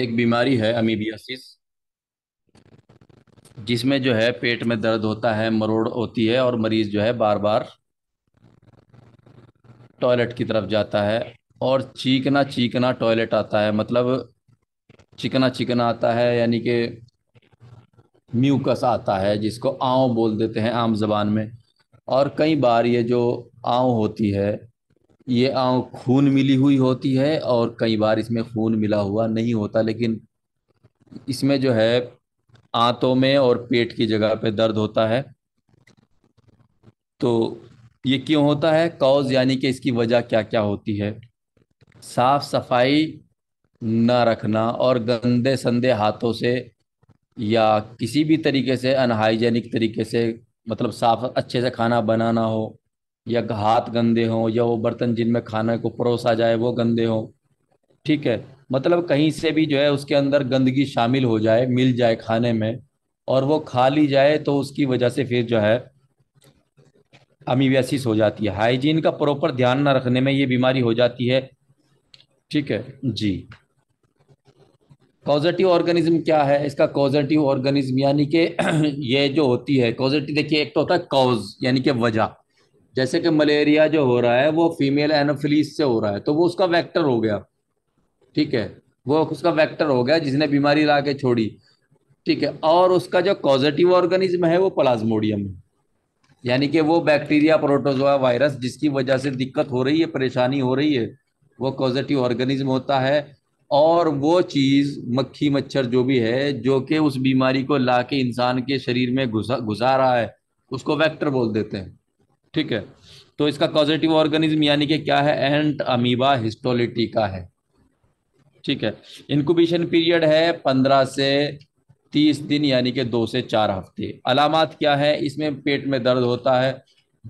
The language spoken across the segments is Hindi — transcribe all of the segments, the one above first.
एक बीमारी है अमीबियासिस जिसमें जो है पेट में दर्द होता है मरोड़ होती है और मरीज जो है बार बार टॉयलेट की तरफ जाता है और चीकना चीकना टॉयलेट आता है मतलब चिकना चिकना आता है यानी कि म्यूकस आता है जिसको आँव बोल देते हैं आम जबान में और कई बार ये जो आँव होती है ये आँख खून मिली हुई होती है और कई बार इसमें खून मिला हुआ नहीं होता लेकिन इसमें जो है आंतों में और पेट की जगह पे दर्द होता है तो ये क्यों होता है कॉज यानी कि इसकी वजह क्या क्या होती है साफ सफाई न रखना और गंदे संदे हाथों से या किसी भी तरीके से अनहाइजेनिक तरीके से मतलब साफ अच्छे से खाना बनाना हो या हाथ गंदे हों या वो बर्तन जिनमें खाने को परोसा जाए वो गंदे हों ठीक है मतलब कहीं से भी जो है उसके अंदर गंदगी शामिल हो जाए मिल जाए खाने में और वो खा ली जाए तो उसकी वजह से फिर जो है अमीवैसिस हो जाती है हाइजीन का प्रॉपर ध्यान ना रखने में ये बीमारी हो जाती है ठीक है जी कॉजेटिव ऑर्गेनिज्म क्या है इसका कॉजेटिव ऑर्गेनिज्म यानी कि ये जो होती है कॉजेटिव देखिए एक तो होता है कॉज यानी कि वजह जैसे कि मलेरिया जो हो रहा है वो फीमेल एनोफिलीस से हो रहा है तो वो उसका वेक्टर हो गया ठीक है वो उसका वेक्टर हो गया जिसने बीमारी ला के छोड़ी ठीक है और उसका जो कॉजिटिव ऑर्गेनिज्म है वो प्लाज्मोडियम है यानी कि वो बैक्टीरिया प्रोटोजोआ वायरस जिसकी वजह से दिक्कत हो रही है परेशानी हो रही है वो कॉजिटिव ऑर्गेनिज्म होता है और वो चीज़ मक्खी मच्छर जो भी है जो कि उस बीमारी को ला के इंसान के शरीर में घुसा घुसा रहा है उसको वैक्टर बोल देते हैं ठीक है तो इसका कॉजेटिव ऑर्गेनिज्म यानी कि क्या है एंट अमीबा हिस्टोलिटी का है ठीक है इनक्यूबेशन पीरियड है पंद्रह से तीस दिन यानी कि दो से चार हफ्ते अलामत क्या है इसमें पेट में दर्द होता है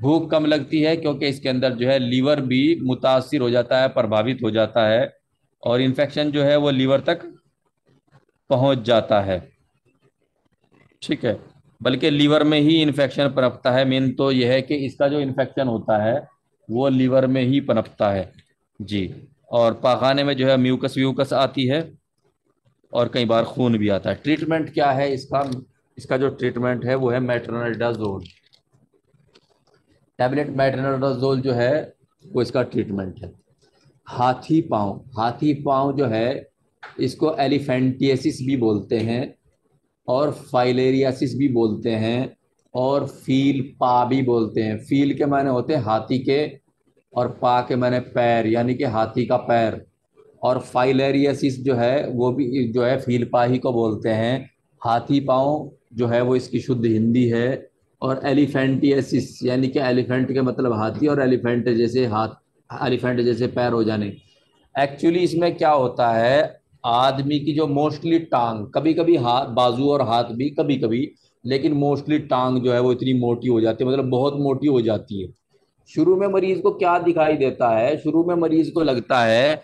भूख कम लगती है क्योंकि इसके अंदर जो है लीवर भी मुतासर हो जाता है प्रभावित हो जाता है और इन्फेक्शन जो है वो लीवर तक पहुंच जाता है ठीक है बल्कि लीवर में ही इन्फेक्शन पनपता है मेन तो यह है कि इसका जो इन्फेक्शन होता है वो लीवर में ही पनपता है जी और पाखाने में जो है म्यूकस व्यूकस आती है और कई बार खून भी आता है ट्रीटमेंट क्या है इसका इसका जो ट्रीटमेंट है वो है मेटरनल टैबलेट मेटरनल जो है वो इसका ट्रीटमेंट है हाथी पाँव हाथी पाँव जो है इसको एलिफेंटियसिस भी बोलते हैं और फाइलेरियासिस भी बोलते हैं और फील पा भी बोलते हैं फील के माने होते हैं हाथी के और पा के माने पैर यानी कि हाथी का पैर और फाइलेरियासिस जो है वो भी जो है फील पा ही को बोलते हैं हाथी पाँव जो है वो इसकी शुद्ध हिंदी है और एलिफेंटियासिस यानी कि एलिफेंट के मतलब हाथी और एलिफेंट जैसे हाथ एलिफेंट जैसे पैर हो जाने एक्चुअली इसमें क्या होता है आदमी की जो मोस्टली टांग कभी कभी हाथ बाजू और हाथ भी कभी कभी लेकिन मोस्टली टांग जो है वो इतनी मोटी हो जाती है मतलब बहुत मोटी हो जाती है शुरू में मरीज को क्या दिखाई देता है शुरू में मरीज को लगता है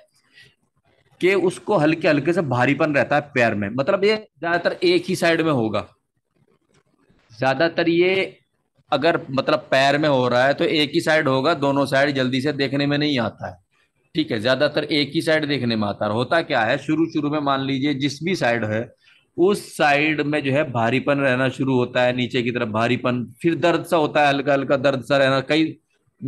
कि उसको हल्के हल्के से भारीपन रहता है पैर में मतलब ये ज्यादातर एक ही साइड में होगा ज्यादातर ये अगर मतलब पैर में हो रहा है तो एक ही साइड होगा दोनों साइड जल्दी से देखने में नहीं आता है ठीक है ज्यादातर एक ही साइड देखने में आता है होता क्या है शुरू शुरू में मान लीजिए जिस भी साइड है उस साइड में जो है भारीपन रहना शुरू होता है नीचे की तरफ भारीपन फिर दर्द सा होता है हल्का हल्का दर्द सा रहना कई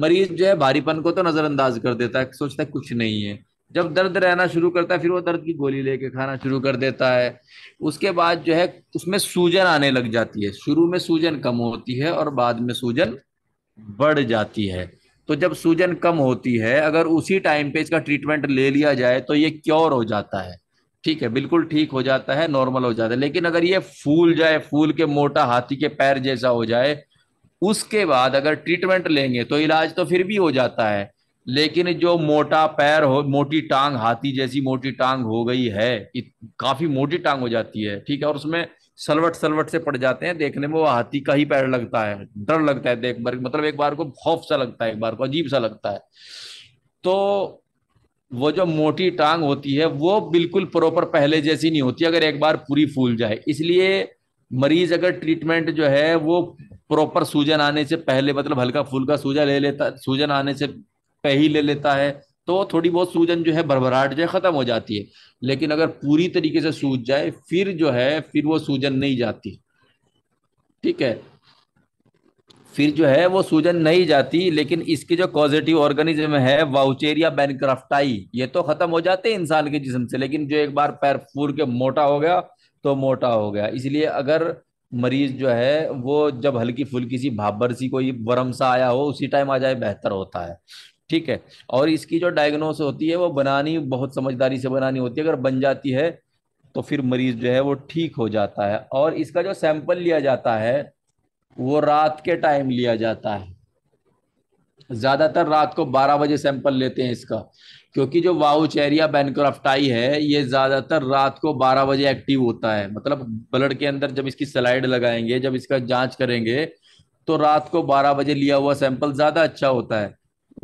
मरीज जो है भारीपन को तो नजरअंदाज कर देता है सोचता है कुछ नहीं है जब दर्द रहना शुरू करता है फिर वो दर्द की गोली लेके खाना शुरू कर देता है उसके बाद जो है उसमें सूजन आने लग जाती है शुरू में सूजन कम होती है और बाद में सूजन बढ़ जाती है तो जब सूजन कम होती है अगर उसी टाइम पे इसका ट्रीटमेंट ले लिया जाए तो ये क्योर हो जाता है ठीक है बिल्कुल ठीक हो जाता है नॉर्मल हो जाता है लेकिन अगर ये फूल जाए फूल के मोटा हाथी के पैर जैसा हो जाए उसके बाद अगर ट्रीटमेंट लेंगे तो इलाज तो फिर भी हो जाता है लेकिन जो मोटा पैर हो मोटी टांग हाथी जैसी मोटी टांग हो गई है काफी मोटी टांग हो जाती है ठीक है और उसमें सलवट सलवट से पड़ जाते हैं देखने में वो हाथी का ही पैर लगता है डर लगता है देख बार मतलब एक बार को खौफ सा लगता है एक बार को अजीब सा लगता है तो वो जो मोटी टांग होती है वो बिल्कुल प्रॉपर पहले जैसी नहीं होती अगर एक बार पूरी फूल जाए इसलिए मरीज अगर ट्रीटमेंट जो है वो प्रॉपर सूजन आने से पहले मतलब हल्का फुल्का सूजा ले लेता सूजन आने से पहले ले लेता है तो थोड़ी बहुत सूजन जो है भरभराट जो है ख़त्म हो जाती है लेकिन अगर पूरी तरीके से सूज जाए फिर जो है फिर वो सूजन नहीं जाती ठीक है फिर जो है वो सूजन नहीं जाती लेकिन इसके जो कॉजिटिव ऑर्गेनिज्म है वाउचेरिया बैनक्राफ्टाई ये तो ख़त्म हो जाते हैं इंसान के जिसम से लेकिन जो एक बार पैर फूर के मोटा हो गया तो मोटा हो गया इसलिए अगर मरीज जो है वो जब हल्की फुल्की सी भाबर सी कोई वरम सा आया हो उसी टाइम आ जाए बेहतर होता है ठीक है और इसकी जो डायग्नोस होती है वो बनानी बहुत समझदारी से बनानी होती है अगर बन जाती है तो फिर मरीज जो है वो ठीक हो जाता है और इसका जो सैंपल लिया जाता है वो रात के टाइम लिया जाता है ज्यादातर रात को 12 बजे सैंपल लेते हैं इसका क्योंकि जो वाउचेरिया बैनक्राफ्टाई है ये ज्यादातर रात को 12 बजे एक्टिव होता है मतलब ब्लड के अंदर जब इसकी स्लाइड लगाएंगे जब इसका जांच करेंगे तो रात को 12 बजे लिया हुआ सैंपल ज्यादा अच्छा होता है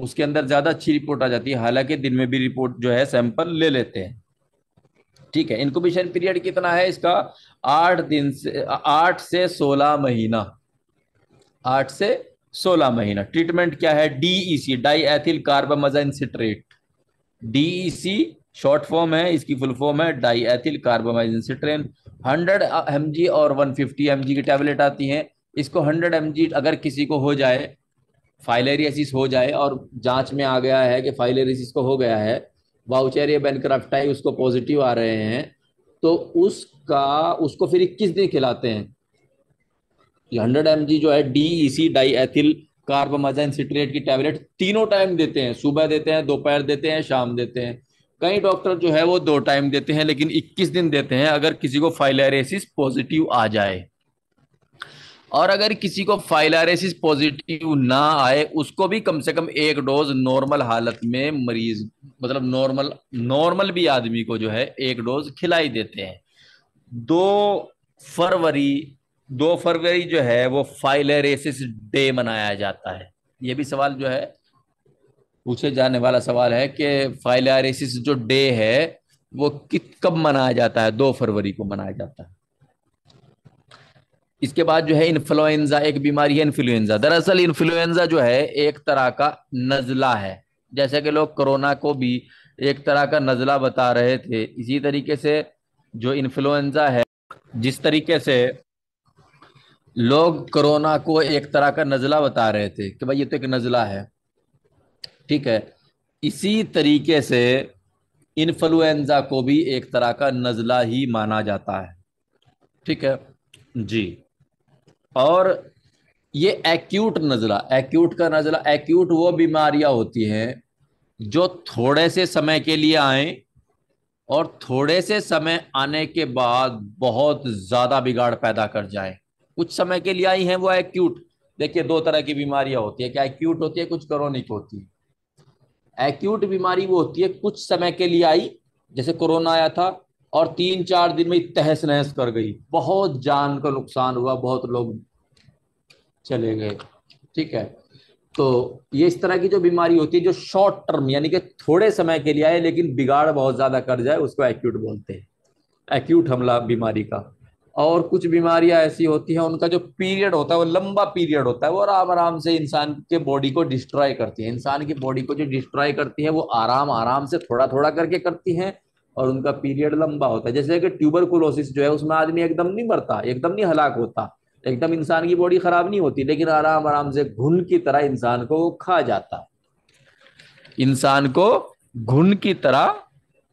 उसके अंदर ज़्यादा अच्छी रिपोर्ट आ जाती है हालांकि दिन में भी रिपोर्ट जो है सैंपल ले लेते हैं ठीक है इनक्यूबेशन पीरियड कितना है इसका आठ दिन से आठ से सोलह महीना आठ से सोलह महीना ट्रीटमेंट क्या है DEC diethylcarbamazine citrate DEC short form है इसकी फुल फॉर्म है diethylcarbamazine citrate hundred M और वन फिफ्टी की टेबलेट आती है इसको हंड्रेड एम अगर किसी को हो जाए फाइलेरियसिस हो जाए और जांच में आ गया है कि फाइलेरियसिस को हो गया है वाउचर या बेनक्राफ्टाई उसको पॉजिटिव आ रहे हैं तो उसका उसको फिर इक्कीस दिन खिलाते हैं ये हंड्रेड एम जो है D E C diethylcarbamazine citrate की टैबलेट तीनों टाइम देते हैं सुबह देते हैं दोपहर देते हैं शाम देते हैं कई डॉक्टर जो है वो दो टाइम देते हैं लेकिन 21 दिन देते हैं अगर किसी को फाइलेरेसिस पॉजिटिव आ जाए और अगर किसी को फाइलारेसिस पॉजिटिव ना आए उसको भी कम से कम एक डोज नॉर्मल हालत में मरीज मतलब नॉर्मल नॉर्मल भी आदमी को जो है एक डोज खिलाई देते हैं दो फरवरी दो फरवरी जो है वो फाइलेरेसिस डे मनाया जाता है ये भी सवाल जो है पूछे जाने वाला सवाल है कि फाइलेरेसिस जो डे है वो कित कब मनाया जाता है दो फरवरी को मनाया जाता है इसके बाद जो है इन्फ्लुएंजा एक बीमारी है इन्फ्लुएंजा दरअसल इन्फ्लुएंजा जो है एक तरह का नजला है जैसे कि लोग कोरोना को भी एक तरह का नजला बता रहे थे इसी तरीके से जो इन्फ्लुएंजा है जिस तरीके से लोग कोरोना को एक तरह का नजला बता रहे थे कि भाई ये तो एक नजला है ठीक है इसी तरीके से इन्फ्लुएंजा को भी एक तरह का नजला ही माना जाता है ठीक है जी और ये एक्यूट नज़ला एक्यूट का नज़ला एक्यूट वो बीमारियां होती हैं जो थोड़े से समय के लिए आए और थोड़े से समय आने के बाद बहुत ज़्यादा बिगाड़ पैदा कर जाए कुछ समय के लिए आई हैं वो एक्यूट देखिए दो तरह की बीमारियां होती है क्या एक्यूट होती है कुछ क्रोनिक होती है एक्यूट बीमारी वो होती है कुछ समय के लिए आई जैसे कोरोना आया था और तीन चार दिन में तहस नहस कर गई बहुत जान का नुकसान हुआ बहुत लोग चले गए ठीक है तो ये इस तरह की जो बीमारी होती है जो शॉर्ट टर्म यानी कि थोड़े समय के लिए आए लेकिन बिगाड़ बहुत ज़्यादा कर जाए उसको एक्यूट बोलते हैं एक्यूट हमला बीमारी का और कुछ बीमारियां ऐसी होती हैं उनका जो पीरियड होता है वो लंबा पीरियड होता है वो आराम आराम से इंसान के बॉडी को डिस्ट्रॉय करती है इंसान की बॉडी को जो डिस्ट्रॉय करती है वो आराम आराम से थोड़ा थोड़ा करके करती हैं और उनका पीरियड लंबा होता है जैसे कि ट्यूबर जो है उसमें आदमी एकदम नहीं मरता एकदम नहीं हलाक होता एकदम इंसान की बॉडी खराब नहीं होती लेकिन आराम आराम से घुन की तरह इंसान को खा जाता इंसान को घुन की तरह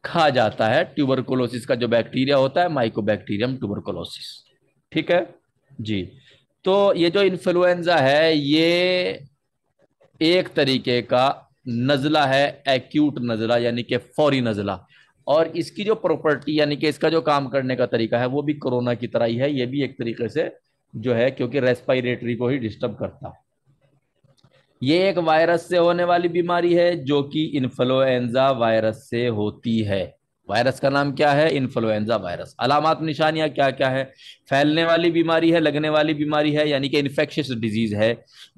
खा जाता है ट्यूबरकुलोसिस का जो बैक्टीरिया होता है माइकोबैक्टीरियम ट्यूबरकुलोसिस ठीक है जी तो ये जो इन्फ्लुएंजा है ये एक तरीके का नज़ला है एक्यूट नज़ला यानी कि फौरी नज़ला और इसकी जो प्रॉपर्टी यानी कि इसका जो काम करने का तरीका है वो भी कोरोना की तरह ही है ये भी एक तरीके से जो है क्योंकि रेस्पायरेटरी को ही डिस्टर्ब करता है ये एक वायरस से होने वाली बीमारी है जो कि इन्फ्लुएंजा वायरस से होती है वायरस का नाम क्या है इन्फ्लुएंजा वायरस अलामत निशानियां क्या क्या है फैलने वाली बीमारी है लगने वाली बीमारी है यानी कि इन्फेक्शियस डिजीज है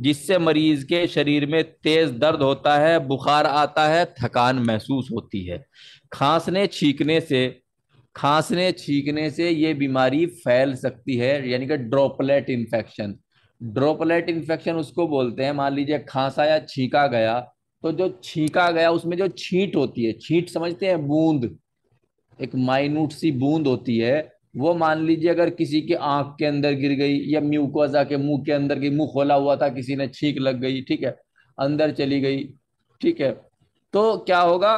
जिससे मरीज के शरीर में तेज दर्द होता है बुखार आता है थकान महसूस होती है खांसने छींकने से खांसने छींकने से ये बीमारी फैल सकती है यानी कि ड्रोपलेट इन्फेक्शन ड्रोपलेट इन्फेक्शन उसको बोलते हैं मान लीजिए खांसा या छींका गया तो जो छींका गया उसमें जो छींट होती है छींट समझते हैं बूंद एक माइन्यूट सी बूंद होती है वो मान लीजिए अगर किसी के आंख के अंदर गिर गई या म्यूकोजा के मुंह के अंदर गई मुंह खोला हुआ था किसी ने छींक लग गई ठीक है अंदर चली गई ठीक है तो क्या होगा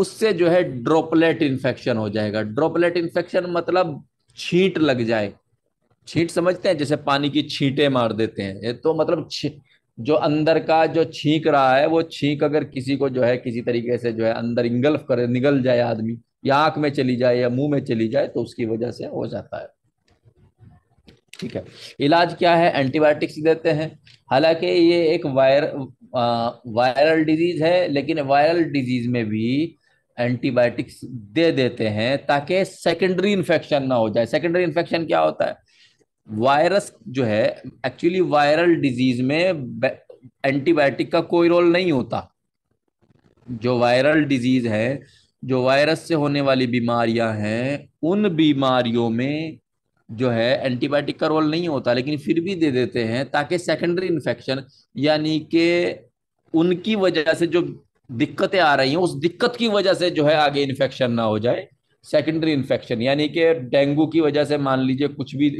उससे जो है ड्रोपलेट इन्फेक्शन हो जाएगा ड्रोपलेट इन्फेक्शन मतलब छींट लग जाए छींट समझते हैं जैसे पानी की छींटे मार देते हैं तो मतलब जो अंदर का जो छींक रहा है वो छींक अगर किसी को जो है किसी तरीके से जो है अंदर इंगल्फ करे निगल जाए आदमी या आंख में चली जाए या मुंह में चली जाए तो उसकी वजह से हो जाता है ठीक है इलाज क्या है एंटीबायोटिक्स देते हैं हालांकि ये एक वायर वायरल डिजीज है लेकिन वायरल डिजीज में भी एंटीबायोटिक्स दे देते हैं ताकि सेकेंडरी इन्फेक्शन ना हो जाए सेकेंडरी इन्फेक्शन क्या होता है वायरस जो है एक्चुअली वायरल डिजीज में एंटीबायोटिक का कोई रोल नहीं होता जो वायरल डिजीज है जो वायरस से होने वाली बीमारियां हैं उन बीमारियों में जो है एंटीबायोटिक का रोल नहीं होता लेकिन फिर भी दे देते हैं ताकि सेकेंडरी इन्फेक्शन यानी कि उनकी वजह से जो दिक्कतें आ रही हैं उस दिक्कत की वजह से जो है आगे इन्फेक्शन ना हो जाए सेकेंडरी इन्फेक्शन यानी कि डेंगू की वजह से मान लीजिए कुछ भी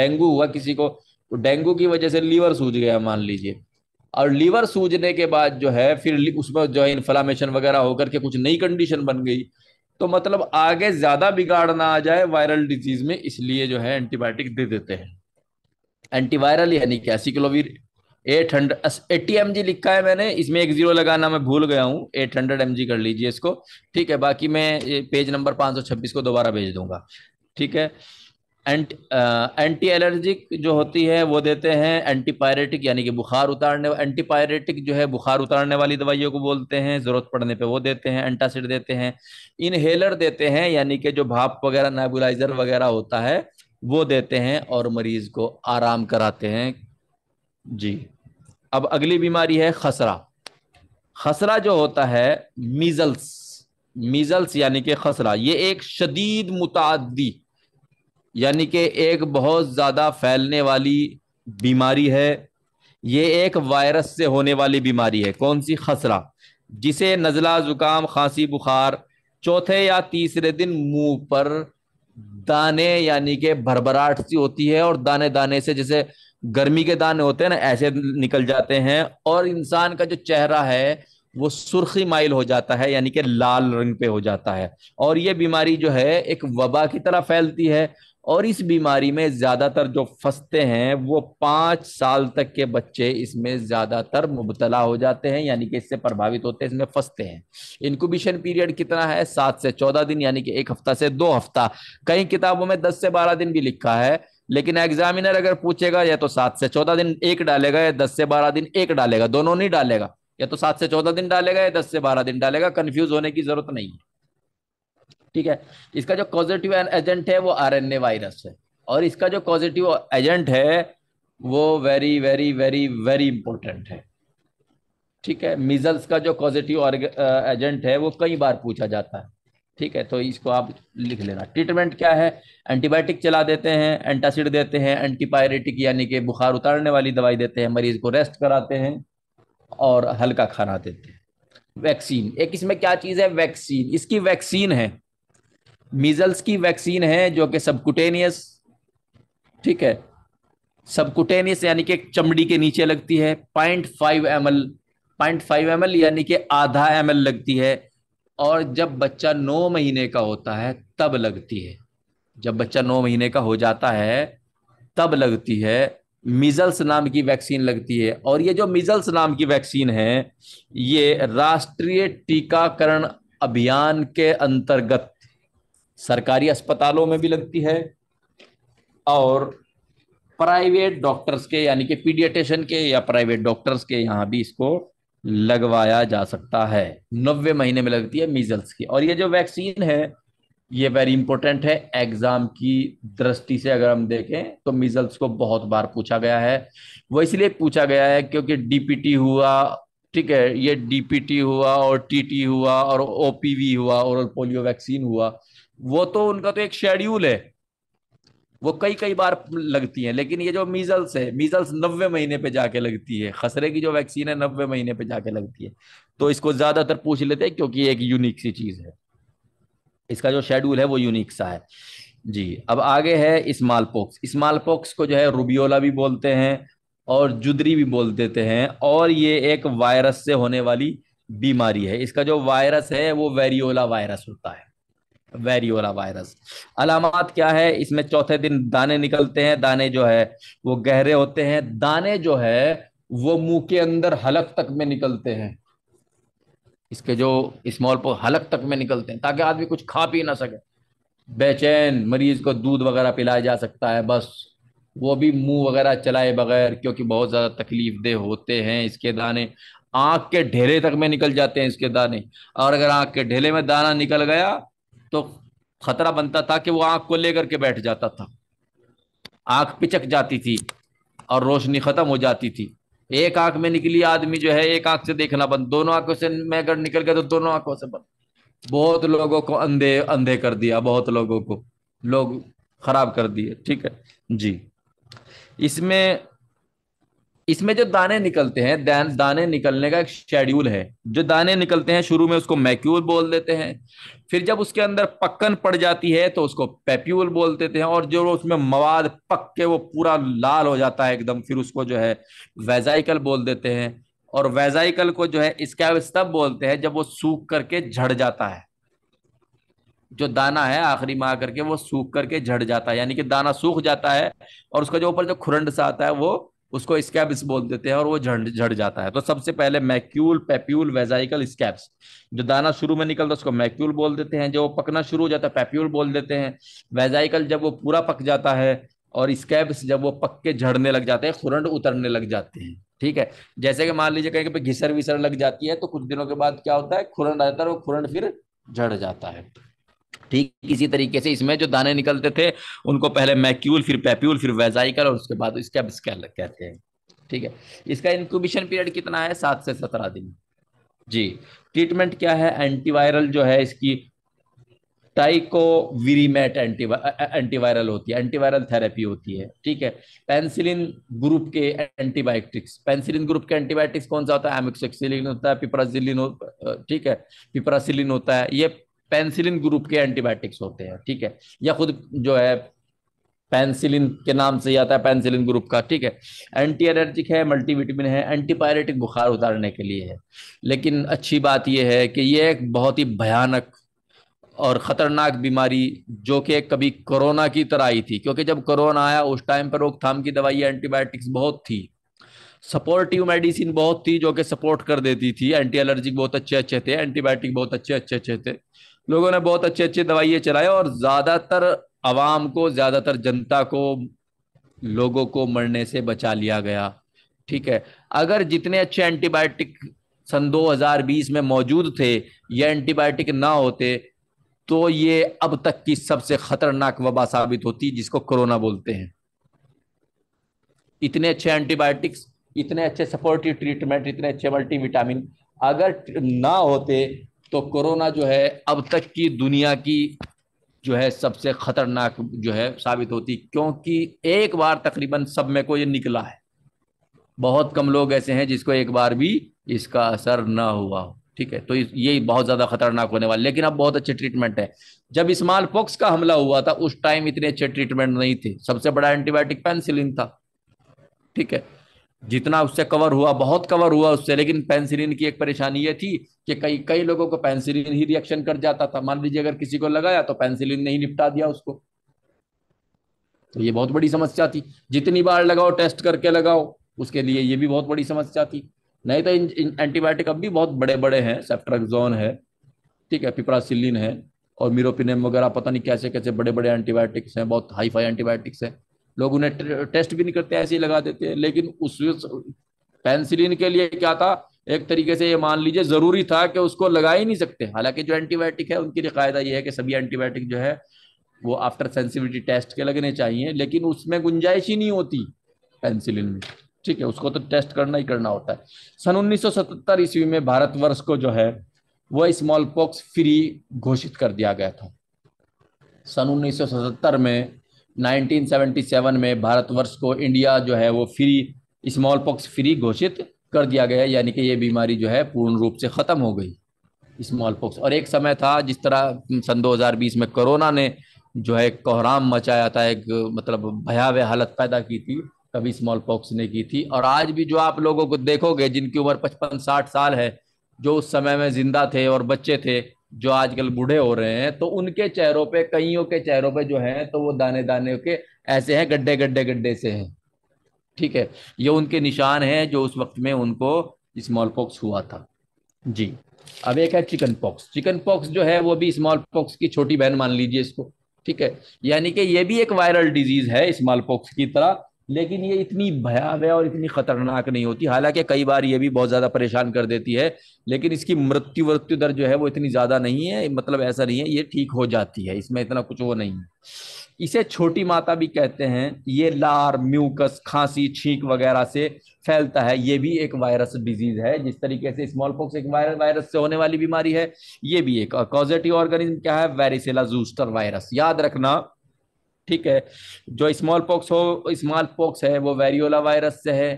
डेंगू हुआ किसी को तो डेंगू की वजह से लीवर सूझ गया मान लीजिए और लीवर सूजने के बाद जो है फिर उसमें जो है इन्फ्लामेशन वगैरह होकर के कुछ नई कंडीशन बन गई तो मतलब आगे ज्यादा बिगाड़ ना आ जाए वायरल डिजीज में इसलिए जो है एंटीबायोटिक दे देते हैं एंटीवायरल यानी कि एसिक्लोवीर एट हंड्रेड एटी जी लिखा है मैंने इसमें एक जीरो लगाना मैं भूल गया हूँ एट हंड्रेड एम जी कर लीजिए इसको ठीक है बाकी मैं पेज नंबर पाँच सौ छब्बीस को दोबारा भेज दूंगा ठीक है एंटी एंटी एलर्जिक जो होती है वो देते हैं एंटीपायरेटिक यानी कि बुखार उतारने एंटीपायरेटिक जो है बुखार उतारने वाली दवाइयों को बोलते हैं ज़रूरत पड़ने पे वो देते हैं एंटासिड देते हैं इनहेलर देते हैं यानी कि जो भाप वगैरह नेबुलाइजर हाँ। वगैरह होता है वो देते हैं और मरीज को आराम कराते हैं जी अब अगली बीमारी है खसरा खसरा जो होता है मीजल्स मीजल्स यानी कि खसरा ये एक शदीद मुतादी यानी कि एक बहुत ज़्यादा फैलने वाली बीमारी है ये एक वायरस से होने वाली बीमारी है कौन सी खसरा जिसे नज़ला ज़ुकाम खांसी बुखार चौथे या तीसरे दिन मुंह पर दाने यानी कि भरभराहट सी होती है और दाने दाने से जैसे गर्मी के दाने होते हैं ना ऐसे निकल जाते हैं और इंसान का जो चेहरा है वो सुर्खी माइल हो जाता है यानी कि लाल रंग पे हो जाता है और ये बीमारी जो है एक वबा की तरह फैलती है और इस बीमारी में ज्यादातर जो फंसते हैं वो पांच साल तक के बच्चे इसमें ज्यादातर मुबतला हो जाते हैं यानी कि इससे प्रभावित होते हैं इसमें फंसते हैं इनक्यूबिशन पीरियड कितना है सात से चौदह दिन यानी कि एक हफ्ता से दो हफ्ता कई किताबों में दस से बारह दिन भी लिखा है लेकिन एग्जामिनर अगर पूछेगा या तो सात से चौदह दिन एक डालेगा या दस से बारह दिन एक डालेगा दोनों नहीं डालेगा या तो सात से चौदह दिन डालेगा या दस से बारह दिन डालेगा कंफ्यूज होने की जरूरत नहीं है ठीक है इसका जो पॉजिटिव एजेंट है वो आर वायरस है और इसका जो पॉजिटिव एजेंट है वो very very very very important है ठीक है मिजल्स का जो पॉजिटिव एजेंट uh, है वो कई बार पूछा जाता है ठीक है तो इसको आप लिख लेना ट्रीटमेंट क्या है एंटीबायोटिक चला देते हैं एंटासिड देते हैं एंटीपायरेटिक यानी कि बुखार उतारने वाली दवाई देते हैं मरीज को रेस्ट कराते हैं और हल्का खाना देते हैं वैक्सीन एक इसमें क्या चीज़ है वैक्सीन इसकी वैक्सीन है मीजल्स की वैक्सीन है जो कि सबकुटेनियस ठीक है सबकुटेनियस यानी कि चमड़ी के नीचे लगती है point five M L point five M L यानी कि आधा एम एल लगती है और जब बच्चा नौ महीने का होता है तब लगती है जब बच्चा नौ महीने का हो जाता है तब लगती है मिजल्स नाम की वैक्सीन लगती है और ये जो मिजल्स नाम की वैक्सीन है ये राष्ट्रीय टीकाकरण अभियान के अंतर्गत सरकारी अस्पतालों में भी लगती है और प्राइवेट डॉक्टर्स के यानी कि पीडियाटिशन के या प्राइवेट डॉक्टर्स के यहाँ भी इसको लगवाया जा सकता है नब्बे महीने में लगती है मीजल्स की और ये जो वैक्सीन है ये वेरी इंपॉर्टेंट है एग्जाम की दृष्टि से अगर हम देखें तो मिजल्स को बहुत बार पूछा गया है वो इसलिए पूछा गया है क्योंकि डीपीटी हुआ ठीक है ये डीपीटी हुआ और टीटी हुआ और ओपीवी हुआ और पोलियो वैक्सीन हुआ वो तो उनका तो एक शेड्यूल है वो कई कई बार लगती हैं लेकिन ये जो मीजल्स है मीजल्स नब्बे महीने पे जाके लगती है खसरे की जो वैक्सीन है नब्बे महीने पे जाके लगती है तो इसको ज्यादातर पूछ लेते हैं क्योंकि एक यूनिक सी चीज है इसका जो शेड्यूल है वो यूनिक सा है जी अब आगे है स्मॉल पॉक्स स्मॉल पॉक्स को जो है रूबियोला भी बोलते हैं और जुदरी भी बोल देते हैं और ये एक वायरस से होने वाली बीमारी है इसका जो वायरस है वो वेरियोला वायरस होता है वेरियोला वायरस अलामत क्या है इसमें चौथे दिन दाने निकलते हैं दाने जो है वो गहरे होते हैं दाने जो है वो मुंह के अंदर हलक तक में निकलते हैं इसके जो स्मॉल पो हलक तक में निकलते हैं ताकि आदमी कुछ खा पी ना सके बेचैन मरीज को दूध वगैरह पिलाया जा सकता है बस वो भी मुंह वगैरह चलाए बगैर क्योंकि बहुत ज्यादा तकलीफ देह होते हैं इसके दाने आंख के ढेले तक में निकल जाते हैं इसके दाने और अगर आंख के ढेले में दाना निकल गया तो खतरा बनता था कि वो आंख को लेकर के बैठ जाता था आंख पिचक जाती थी और रोशनी खत्म हो जाती थी एक आंख में निकली आदमी जो है एक आंख से देखना बंद दोनों आंखों से मैं अगर निकल गया तो दोनों आंखों से बंद बहुत लोगों को अंधे अंधे कर दिया बहुत लोगों को लोग खराब कर दिए ठीक है जी इसमें इसमें जो दाने निकलते हैं दाने निकलने का एक शेड्यूल है जो दाने निकलते हैं शुरू में उसको मैक्यूल बोल देते हैं फिर जब उसके अंदर पक्कन पड़ जाती है तो उसको पेप्यूल बोल देते हैं और जो उसमें मवाद पक के वो पूरा लाल हो जाता है एकदम फिर उसको जो है वेजाइकल बोल देते हैं और वेजाइकल को जो है इसका तब बोलते हैं जब वो सूख करके झड़ जाता है जो दाना है आखिरी में करके वो सूख करके झड़ जाता है यानी कि दाना सूख जाता है और उसका जो ऊपर जो खुरंड सा आता है वो उसको स्कैब्स बोल देते हैं और वो झड़ झड़ जाता है तो सबसे पहले मैक्यूल पेप्यूल वेजाइकल स्कैब्स जो दाना शुरू में निकलता है उसको मैक्यूल बोल देते हैं जो पकना शुरू हो जाता है पेप्यूल बोल देते हैं वेजाइकल जब वो पूरा पक जाता है और स्कैब्स जब वो पक के झड़ने लग जाते हैं खुरंड उतरने लग जाते हैं ठीक है जैसे कि मान लीजिए कहीं पे घिसर विसर लग जाती है तो कुछ दिनों के बाद क्या होता है खुरंड आ जाता है वो खुरंड फिर झड़ जाता है ठीक इसी तरीके से इसमें जो दाने निकलते थे उनको पहले मैक्यूल फिर पैप्यूल फिर वेजाइकल और उसके बाद इसके कहते हैं ठीक है इसका इंक्यूबिशन पीरियड कितना है सात से सत्रह दिन जी ट्रीटमेंट क्या है एंटीवायरल जो है इसकी एंटीवा एंटीवायरल होती है एंटीवायरल थेरेपी होती है ठीक है पेंसिलिन ग्रुप के एंटीबायोटिक्स पेंसिलिन ग्रुप के एंटीबायोटिक्स कौन सा होता है एमिक्सोक्सिलिन होता है पिपरासिलिन ठीक है पिपरासिलिन होता है ये पेंसिलिन ग्रुप के एंटीबायोटिक्स होते हैं ठीक है या खुद जो है पेंसिलिन के नाम से आता है पेंसिलिन ग्रुप का ठीक है एंटी एलर्जिक है मल्टीविटामिन है एंटीपायरेटिक बुखार उतारने के लिए है लेकिन अच्छी बात यह है कि यह एक बहुत ही भयानक और ख़तरनाक बीमारी जो कि कभी कोरोना की तरह आई थी क्योंकि जब कोरोना आया उस टाइम पर रोकथाम की दवाई एंटीबायोटिक्स बहुत थी सपोर्टिव मेडिसिन बहुत थी जो कि सपोर्ट कर देती थी एंटी एलर्जिक बहुत अच्छे अच्छे थे एंटीबायोटिक बहुत अच्छे अच्छे अच्छे थे लोगों ने बहुत अच्छे अच्छे दवाइयाँ चलाए और ज़्यादातर आवाम को ज़्यादातर जनता को लोगों को मरने से बचा लिया गया ठीक है अगर जितने अच्छे एंटीबायोटिक सन 2020 में मौजूद थे यह एंटीबायोटिक ना होते तो ये अब तक की सबसे खतरनाक वबा साबित होती जिसको कोरोना बोलते हैं इतने अच्छे एंटीबायोटिक्स इतने अच्छे सपोर्टिव ट्रीटमेंट इतने अच्छे मल्टीविटामिन अगर ना होते तो कोरोना जो है अब तक की दुनिया की जो है सबसे खतरनाक जो है साबित होती क्योंकि एक बार तकरीबन सब में को ये निकला है बहुत कम लोग ऐसे हैं जिसको एक बार भी इसका असर ना हुआ हो ठीक है तो ये बहुत ज़्यादा खतरनाक होने वाला लेकिन अब बहुत अच्छे ट्रीटमेंट है जब स्मॉल पॉक्स का हमला हुआ था उस टाइम इतने अच्छे ट्रीटमेंट नहीं थे सबसे बड़ा एंटीबायोटिक पेंसिलिन था ठीक है जितना उससे कवर हुआ बहुत कवर हुआ उससे लेकिन पेंसिलिन की एक परेशानी ये थी कि कई कई लोगों को पेंसिलिन ही रिएक्शन कर जाता था मान लीजिए अगर किसी को लगाया तो पेंसिलिन नहीं निपटा दिया उसको तो ये बहुत बड़ी समस्या थी जितनी बार लगाओ टेस्ट करके लगाओ उसके लिए ये भी बहुत बड़ी समस्या थी नहीं तो एंटीबायोटिक अब भी बहुत बड़े बड़े हैं सेप्ट्राक्जोन है ठीक है पिपरासिलिन है और मीरोपिनेम वगैरह पता नहीं कैसे कैसे बड़े बड़े एंटीबायोटिक्स हैं बहुत हाई फाई एंटीबायोटिक्स हैं लोग उन्हें टेस्ट भी नहीं करते ऐसे ही लगा देते हैं लेकिन उस पेंसिलिन के लिए क्या था एक तरीके से ये मान लीजिए जरूरी था कि उसको लगा ही नहीं सकते हालांकि जो एंटीबायोटिक है उनके लिए कायदा ये है कि सभी एंटीबायोटिक जो है वो आफ्टर सेंसिविटी टेस्ट के लगने चाहिए लेकिन उसमें गुंजाइश ही नहीं होती पेंसिलिन में ठीक है उसको तो टेस्ट करना ही करना होता है सन उन्नीस ईस्वी में भारतवर्ष को जो है वह स्मॉल पॉक्स फ्री घोषित कर दिया गया था सन उन्नीस में 1977 में भारतवर्ष को इंडिया जो है वो फ्री स्मॉल पॉक्स फ्री घोषित कर दिया गया यानी कि ये बीमारी जो है पूर्ण रूप से ख़त्म हो गई स्मॉल पॉक्स और एक समय था जिस तरह सन 2020 में कोरोना ने जो है कोहराम मचाया था एक मतलब भयावह हालत पैदा की थी कभी स्मॉल पॉक्स ने की थी और आज भी जो आप लोगों को देखोगे जिनकी उम्र पचपन साठ साल है जो उस समय में जिंदा थे और बच्चे थे जो आजकल बूढ़े हो रहे हैं तो उनके चेहरों पे कईयों के चेहरों पे जो है तो वो दाने दाने के ऐसे हैं गड्ढे गड्ढे गड्ढे से हैं ठीक है ये उनके निशान हैं जो उस वक्त में उनको स्मॉल पॉक्स हुआ था जी अब एक है चिकन पॉक्स चिकन पॉक्स जो है वो भी स्मॉल पॉक्स की छोटी बहन मान लीजिए इसको ठीक है यानी कि ये भी एक वायरल डिजीज है स्मॉल पॉक्स की तरह लेकिन ये इतनी भयावह और इतनी खतरनाक नहीं होती हालांकि कई बार ये भी बहुत ज्यादा परेशान कर देती है लेकिन इसकी मृत्यु मृत्यु दर जो है वो इतनी ज्यादा नहीं है मतलब ऐसा नहीं है ये ठीक हो जाती है इसमें इतना कुछ वो नहीं है इसे छोटी माता भी कहते हैं ये लार म्यूकस खांसी छींक वगैरह से फैलता है ये भी एक वायरस डिजीज है जिस तरीके से स्मॉल पॉक्स एक वायरस से होने वाली बीमारी है ये भी एक कॉजेटिव ऑर्गेनिज्म क्या है वेरिसेला जूस्टर वायरस याद रखना ठीक है जो स्मॉल पॉक्स हो स्मॉल पॉक्स है वो वेरियोला वायरस से है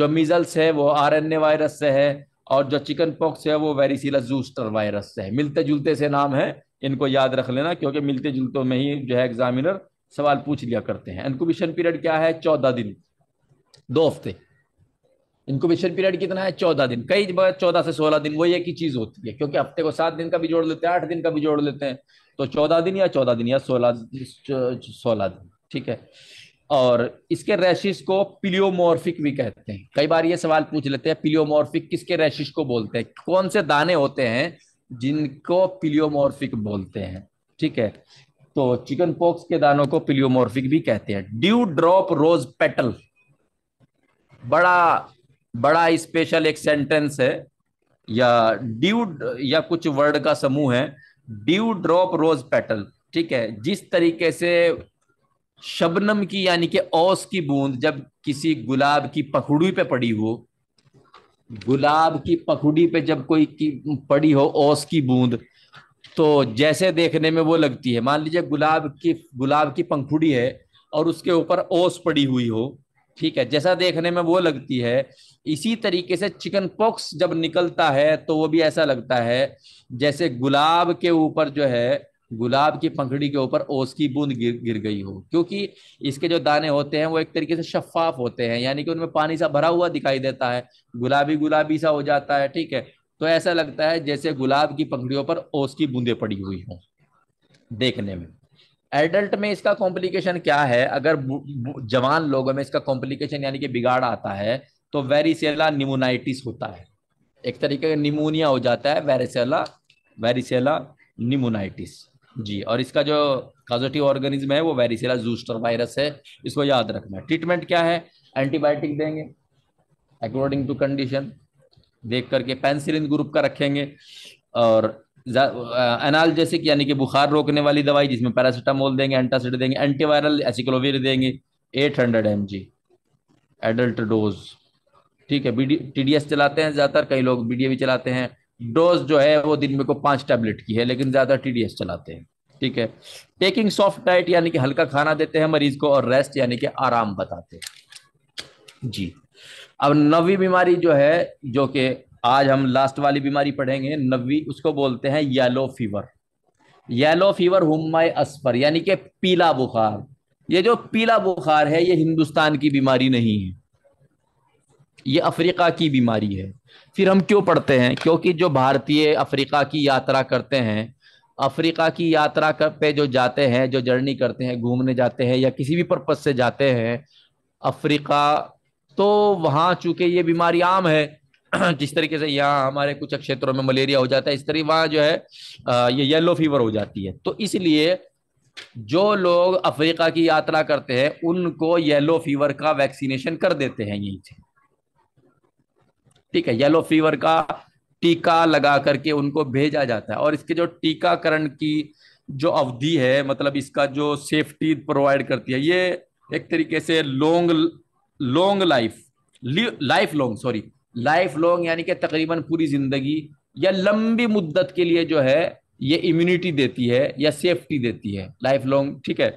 जो मिजल्स है वो आर वायरस से है और जो चिकन पॉक्स है वो वेरिसिला जूस्टर वायरस से है मिलते जुलते से नाम है इनको याद रख लेना क्योंकि मिलते जुलते में ही जो है एग्जामिनर सवाल पूछ लिया करते हैं इनकोबिशन पीरियड क्या है चौदह दिन दो हफ्ते इनक्यूबेशन पीरियड कितना है चौदह दिन कई बार चौदह से सोलह दिन वो एक ही चीज होती है क्योंकि हफ्ते को सात दिन का भी जोड़ लेते हैं आठ दिन का भी जोड़ लेते हैं तो चौदह दिन या चौदह दिन या सोलह सोलह दिन ठीक है और इसके रैशिस को पिलियोमोर्फिक भी कहते हैं कई बार ये सवाल पूछ लेते हैं पिलियोमोर्फिक किसके रैशिस को बोलते हैं कौन से दाने होते हैं जिनको पिलियोमोर्फिक बोलते हैं ठीक है तो चिकन पॉक्स के दानों को पिलियोमोर्फिक भी कहते हैं ड्यू ड्रॉप रोज पेटल बड़ा बड़ा स्पेशल एक सेंटेंस है या ड्यू या कुछ वर्ड का समूह है ड्यू ड्रॉप रोज पेटल ठीक है जिस तरीके से शबनम की यानी कि ओस की बूंद जब किसी गुलाब की पखुड़ी पे पड़ी हो गुलाब की पखुड़ी पे जब कोई की पड़ी हो ओस की बूंद तो जैसे देखने में वो लगती है मान लीजिए गुलाब की गुलाब की पंखुड़ी है और उसके ऊपर ओस पड़ी हुई हो ठीक है जैसा देखने में वो लगती है इसी तरीके से चिकन पॉक्स जब निकलता है तो वो भी ऐसा लगता है जैसे गुलाब के ऊपर जो है गुलाब की पंखड़ी के ऊपर ओस की बूंद गिर गिर गई हो क्योंकि इसके जो दाने होते हैं वो एक तरीके से शफाफ होते हैं यानी कि उनमें पानी सा भरा हुआ दिखाई देता है गुलाबी गुलाबी सा हो जाता है ठीक है तो ऐसा लगता है जैसे गुलाब की पंखड़ियों पर ओस की बूंदे पड़ी हुई हों देखने में एडल्ट में इसका कॉम्प्लिकेशन क्या है अगर जवान लोगों में इसका कॉम्प्लिकेशन यानी कि बिगाड़ आता है तो वेरिसेला निमोनाइटिस होता है एक तरीके का निमोनिया हो जाता है वेरिसेला वेरिसेला निमोनाइटिस जी और इसका जो काजोटिव ऑर्गेनिज्म है वो वेरिसेला जूस्टर वायरस है इसको याद रखना ट्रीटमेंट क्या है एंटीबायोटिक देंगे अकॉर्डिंग टू कंडीशन देख करके पेंसिलिन ग्रुप का रखेंगे और कि यानी कि बुखार रोकने वाली दवाई जिसमें पैरासीटामोल देंगे एंटासिड देंगे एंटीवायरल एसिक्लोविर देंगे 800 hundred M G adult dose ठीक है बीडी टीडीएस चलाते हैं ज्यादातर कई लोग बीडीए भी चलाते हैं डोज जो है वो दिन में को पांच टैबलेट की है लेकिन ज्यादा टीडीएस चलाते हैं ठीक है टेकिंग सॉफ्ट डाइट यानी कि हल्का खाना देते हैं मरीज को और रेस्ट यानी कि आराम बताते हैं जी अब नवी बीमारी जो है जो कि आज हम लास्ट वाली बीमारी पढ़ेंगे नवी उसको बोलते हैं येलो फीवर येलो फीवर हुमाय अस्पर यानी कि पीला बुखार ये जो पीला बुखार है ये हिंदुस्तान की बीमारी नहीं है ये अफ्रीका की बीमारी है फिर हम क्यों पढ़ते हैं क्योंकि जो भारतीय अफ्रीका की यात्रा करते हैं अफ्रीका की यात्रा कर पे जो जाते हैं जो जर्नी करते हैं घूमने जाते हैं या किसी भी पर्पज से जाते हैं अफ्रीका तो वहाँ चूंकि ये बीमारी आम है जिस तरीके से यहाँ हमारे कुछ क्षेत्रों में मलेरिया हो जाता है इस तरीके वहाँ जो है ये येलो फीवर हो जाती है तो इसलिए जो लोग अफ्रीका की यात्रा करते हैं उनको येलो फीवर का वैक्सीनेशन कर देते हैं यहीं से ठीक है येलो फीवर का टीका लगा करके उनको भेजा जाता है और इसके जो टीकाकरण की जो अवधि है मतलब इसका जो सेफ्टी प्रोवाइड करती है ये एक तरीके से long long life life long sorry life long यानी कि तकरीबन पूरी जिंदगी या लंबी मुद्दत के लिए जो है ये इम्यूनिटी देती है या सेफ्टी देती है लाइफ लॉन्ग ठीक है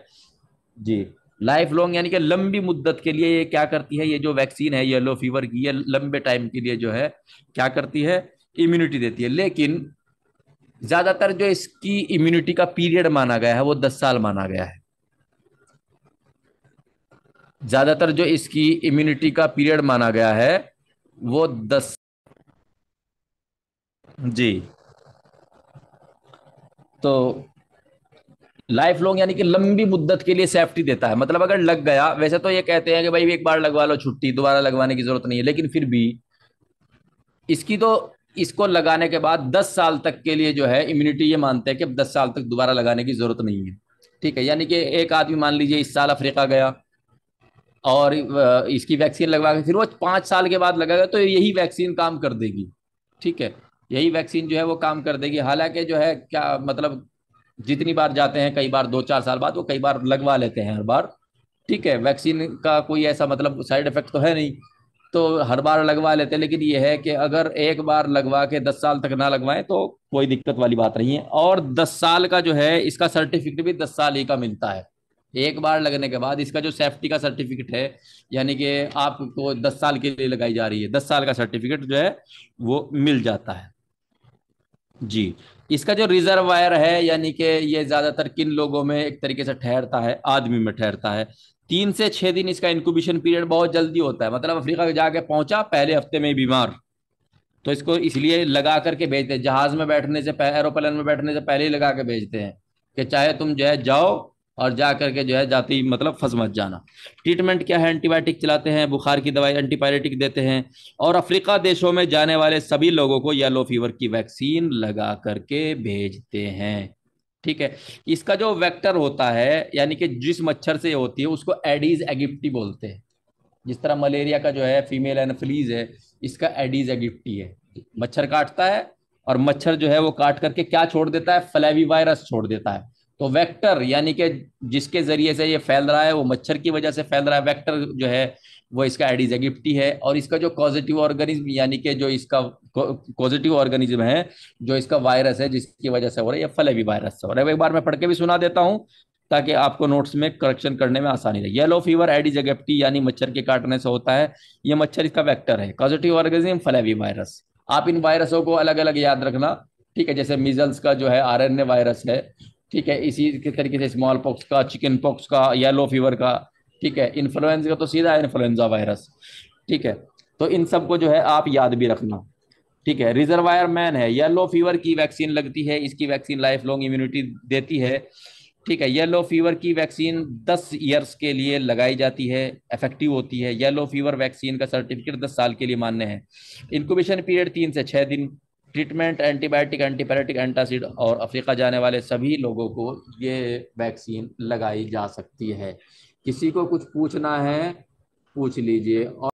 जी लाइफ लॉन्ग यानी कि लंबी मुद्दत के लिए ये क्या करती है ये जो वैक्सीन है येलो फीवर की ये लंबे टाइम के लिए जो है क्या करती है इम्यूनिटी देती है लेकिन ज्यादातर जो इसकी इम्यूनिटी का पीरियड माना गया है वो दस साल माना गया है ज्यादातर जो इसकी इम्यूनिटी का पीरियड माना गया है वो दस जी तो लाइफ लॉन्ग यानी कि लंबी मुद्दत के लिए सेफ्टी देता है मतलब अगर लग गया वैसे तो ये कहते हैं कि भाई एक बार लगवा लो छुट्टी दोबारा लगवाने की जरूरत नहीं है लेकिन फिर भी इसकी तो इसको लगाने के बाद 10 साल तक के लिए जो है इम्यूनिटी ये मानते हैं कि 10 साल तक दोबारा लगाने की जरूरत नहीं है ठीक है यानी कि एक आदमी मान लीजिए इस साल अफ्रीका गया और इसकी वैक्सीन लगवा के फिर वो पाँच साल के बाद लगा तो यही वैक्सीन काम कर देगी ठीक है यही वैक्सीन जो है वो काम कर देगी हालांकि जो है क्या मतलब जितनी बार जाते हैं कई बार दो चार साल बाद वो कई बार लगवा लेते हैं हर बार ठीक है वैक्सीन का कोई ऐसा मतलब साइड इफेक्ट तो है नहीं तो हर बार लगवा लेते हैं लेकिन ये है कि अगर एक बार लगवा के दस साल तक ना लगवाएं तो कोई दिक्कत वाली बात नहीं है और दस साल का जो है इसका सर्टिफिकेट भी दस साल ही का मिलता है एक बार लगने के बाद इसका जो सेफ्टी का सर्टिफिकेट है यानी कि आपको दस साल के लिए लगाई जा रही है दस साल का सर्टिफिकेट जो है वो मिल जाता है जी इसका जो रिजर्वायर है यानी कि ये ज्यादातर किन लोगों में एक तरीके से ठहरता है आदमी में ठहरता है तीन से छह दिन इसका इंक्यूबेशन पीरियड बहुत जल्दी होता है मतलब अफ्रीका में जाके पहुंचा पहले हफ्ते में बीमार तो इसको इसलिए लगा करके भेजते हैं जहाज में बैठने से एरोप्लेन में बैठने से पहले ही लगा के भेजते हैं कि चाहे तुम जो है जाओ और जा करके जो है जाती मतलब फंस मत जाना ट्रीटमेंट क्या है एंटीबायोटिक चलाते हैं बुखार की दवाई एंटीबायोटिक देते हैं और अफ्रीका देशों में जाने वाले सभी लोगों को येलो फीवर की वैक्सीन लगा करके भेजते हैं ठीक है इसका जो वेक्टर होता है यानी कि जिस मच्छर से होती है उसको एडीज एगिप्टी बोलते हैं जिस तरह मलेरिया का जो है फीमेल एनफ्लीज है इसका एडीज एगिप्टी है मच्छर काटता है और मच्छर जो है वो काट करके क्या छोड़ देता है फ्लैवी वायरस छोड़ देता है तो वेक्टर यानी कि जिसके जरिए से ये फैल रहा है वो मच्छर की वजह से फैल रहा है वेक्टर जो है वो इसका एडिज एगिप्टी है और इसका जो पॉजिटिव ऑर्गेनिज्म यानी कि जो इसका पॉजिटिव ऑर्गेनिज्म है जो इसका वायरस है जिसकी वजह से हो रहा है यह फलेवी वायरस से हो रहा है एक बार मैं पढ़ के भी सुना देता हूँ ताकि आपको नोट्स में करेक्शन करने में आसानी रहे येलो फीवर एडिज यानी मच्छर के काटने से होता है ये मच्छर इसका वैक्टर है पॉजिटिव ऑर्गेनिज्म फलेवी वायरस आप इन वायरसों को अलग अलग याद रखना ठीक है जैसे मिजल्स का जो है आर वायरस है ठीक है इसी के तरीके से स्मॉल पॉक्स का चिकन पॉक्स का येलो फीवर का ठीक है इन्फ्लुएंजा का तो सीधा इन्फ्लुएंजा वायरस ठीक है तो इन सबको जो है आप याद भी रखना ठीक है रिजर्वायर मैन है येलो फीवर की वैक्सीन लगती है इसकी वैक्सीन लाइफ लॉन्ग इम्यूनिटी देती है ठीक है येलो फीवर की वैक्सीन 10 इयर्स के लिए लगाई जाती है इफेक्टिव होती है येलो फीवर वैक्सीन का सर्टिफिकेट 10 साल के लिए मान्य है इनक्यूबेशन पीरियड तीन से छः दिन ट्रीटमेंट एंटीबायोटिक एंटीपायरेटिक एंटासिड और अफ्रीका जाने वाले सभी लोगों को ये वैक्सीन लगाई जा सकती है किसी को कुछ पूछना है पूछ लीजिए और